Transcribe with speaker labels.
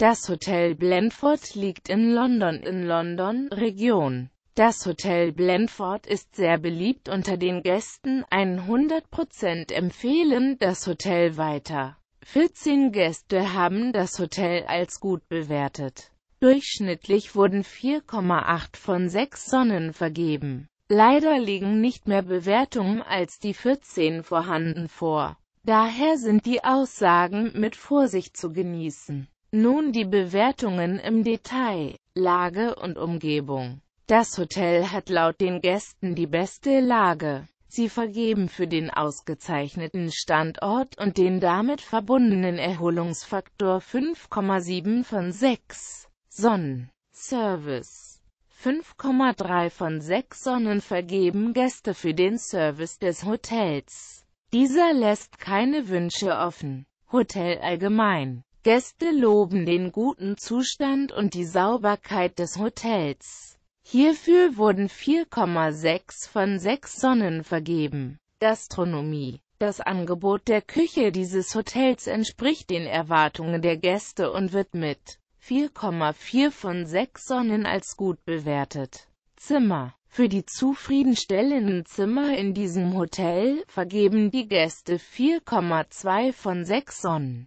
Speaker 1: Das Hotel Blandford liegt in London in London, Region. Das Hotel Blandford ist sehr beliebt unter den Gästen, 100% empfehlen das Hotel weiter. 14 Gäste haben das Hotel als gut bewertet. Durchschnittlich wurden 4,8 von 6 Sonnen vergeben. Leider liegen nicht mehr Bewertungen als die 14 vorhanden vor. Daher sind die Aussagen mit Vorsicht zu genießen. Nun die Bewertungen im Detail. Lage und Umgebung. Das Hotel hat laut den Gästen die beste Lage. Sie vergeben für den ausgezeichneten Standort und den damit verbundenen Erholungsfaktor 5,7 von 6 Sonnen. Service 5,3 von 6 Sonnen vergeben Gäste für den Service des Hotels. Dieser lässt keine Wünsche offen. Hotel allgemein Gäste loben den guten Zustand und die Sauberkeit des Hotels. Hierfür wurden 4,6 von 6 Sonnen vergeben. Gastronomie Das Angebot der Küche dieses Hotels entspricht den Erwartungen der Gäste und wird mit 4,4 von 6 Sonnen als gut bewertet. Zimmer für die zufriedenstellenden Zimmer in diesem Hotel vergeben die Gäste 4,2 von 6 Sonnen.